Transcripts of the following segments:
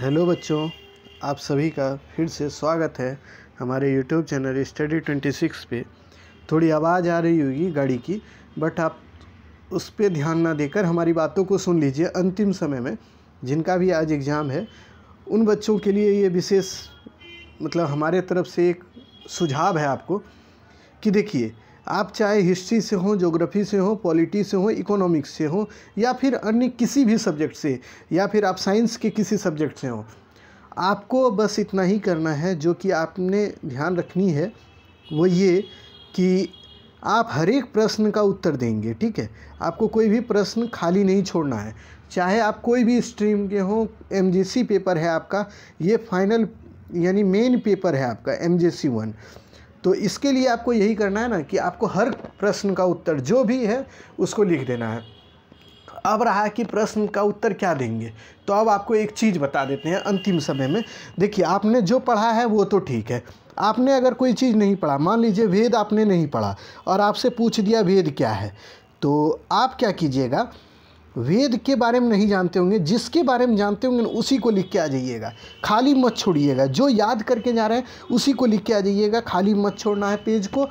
hello बच्चों आप सभी का फिर से स्वागत है हमारे YouTube channel study twenty six पे थोड़ी आवाज़ आ रही होगी गाड़ी की बट आप उस पर ध्यान ना देकर हमारी बातों को सुन लीजिए अंतिम समय में जिनका भी आज एग्ज़ाम है उन बच्चों के लिए ये विशेष मतलब हमारे तरफ से एक सुझाव है आपको कि देखिए आप चाहे हिस्ट्री से हों जोग्राफ़ी से हों पॉलिटी से हों इकोनॉमिक्स से हों या फिर अन्य किसी भी सब्जेक्ट से या फिर आप साइंस के किसी सब्जेक्ट से हों आपको बस इतना ही करना है जो कि आपने ध्यान रखनी है वो ये कि आप हर एक प्रश्न का उत्तर देंगे ठीक है आपको कोई भी प्रश्न खाली नहीं छोड़ना है चाहे आप कोई भी स्ट्रीम के हों एम पेपर है आपका ये फाइनल यानी मेन पेपर है आपका एम जे सी वन तो इसके लिए आपको यही करना है ना कि आपको हर प्रश्न का उत्तर जो भी है उसको लिख देना है अब रहा कि प्रश्न का उत्तर क्या देंगे तो अब आपको एक चीज़ बता देते हैं अंतिम समय में देखिए आपने जो पढ़ा है वो तो ठीक है आपने अगर कोई चीज़ नहीं पढ़ा मान लीजिए वेद आपने नहीं पढ़ा और आपसे पूछ दिया वेद क्या है तो आप क्या कीजिएगा वेद के बारे में नहीं जानते होंगे जिसके बारे में जानते होंगे उसी को लिख के आ जाइएगा खाली मत छोड़िएगा जो याद करके जा रहे हैं उसी को लिख के आ जाइएगा खाली मत छोड़ना है पेज को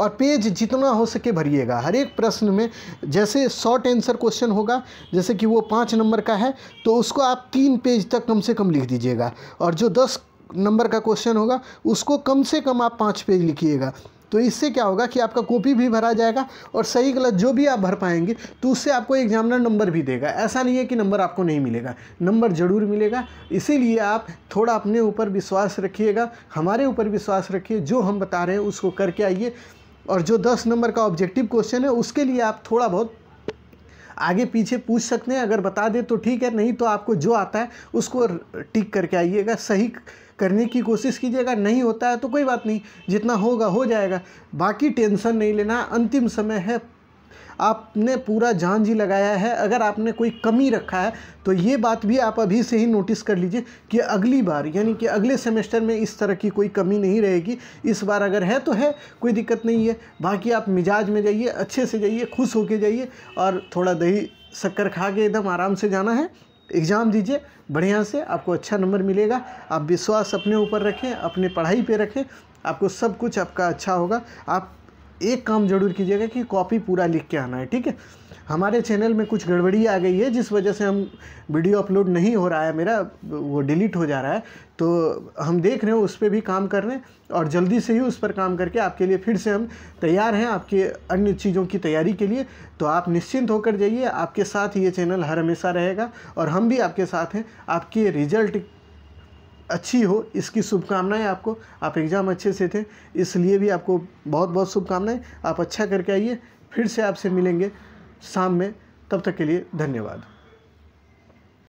और पेज जितना हो सके भरिएगा हर एक प्रश्न में जैसे शॉर्ट आंसर क्वेश्चन होगा जैसे कि वो पाँच नंबर का है तो उसको आप तीन पेज तक कम से कम लिख दीजिएगा और जो दस नंबर का क्वेश्चन होगा उसको कम से कम आप पाँच पेज लिखिएगा तो इससे क्या होगा कि आपका कॉपी भी भरा जाएगा और सही गलत जो भी आप भर पाएंगे तो उससे आपको एग्जामिनर नंबर भी देगा ऐसा नहीं है कि नंबर आपको नहीं मिलेगा नंबर ज़रूर मिलेगा इसीलिए आप थोड़ा अपने ऊपर विश्वास रखिएगा हमारे ऊपर विश्वास रखिए जो हम बता रहे हैं उसको करके आइए और जो दस नंबर का ऑब्जेक्टिव क्वेश्चन है उसके लिए आप थोड़ा बहुत आगे पीछे पूछ सकते हैं अगर बता दे तो ठीक है नहीं तो आपको जो आता है उसको टिक करके आइएगा सही करने की कोशिश कीजिएगा नहीं होता है तो कोई बात नहीं जितना होगा हो जाएगा बाकी टेंशन नहीं लेना अंतिम समय है आपने पूरा जान जी लगाया है अगर आपने कोई कमी रखा है तो ये बात भी आप अभी से ही नोटिस कर लीजिए कि अगली बार यानी कि अगले सेमेस्टर में इस तरह की कोई कमी नहीं रहेगी इस बार अगर है तो है कोई दिक्कत नहीं है बाकी आप मिजाज में जाइए अच्छे से जाइए खुश होके जाइए और थोड़ा दही शक्कर खा के एकदम आराम से जाना है एग्ज़ाम दीजिए बढ़िया से आपको अच्छा नंबर मिलेगा आप विश्वास अपने ऊपर रखें अपने पढ़ाई पे रखें आपको सब कुछ आपका अच्छा होगा आप एक काम जरूर कीजिएगा कि कॉपी पूरा लिख के आना है ठीक है हमारे चैनल में कुछ गड़बड़ी आ गई है जिस वजह से हम वीडियो अपलोड नहीं हो रहा है मेरा वो डिलीट हो जा रहा है तो हम देख रहे हैं उस पर भी काम कर रहे हैं और जल्दी से ही उस पर काम करके आपके लिए फिर से हम तैयार हैं आपके अन्य चीज़ों की तैयारी के लिए तो आप निश्चिंत होकर जाइए आपके साथ ये चैनल हर हमेशा रहेगा और हम भी आपके साथ हैं आपके रिजल्ट अच्छी हो इसकी शुभकामनाएं आपको आप एग्ज़ाम अच्छे से थे इसलिए भी आपको बहुत बहुत शुभकामनाएं आप अच्छा करके आइए फिर से आपसे मिलेंगे शाम में तब तक के लिए धन्यवाद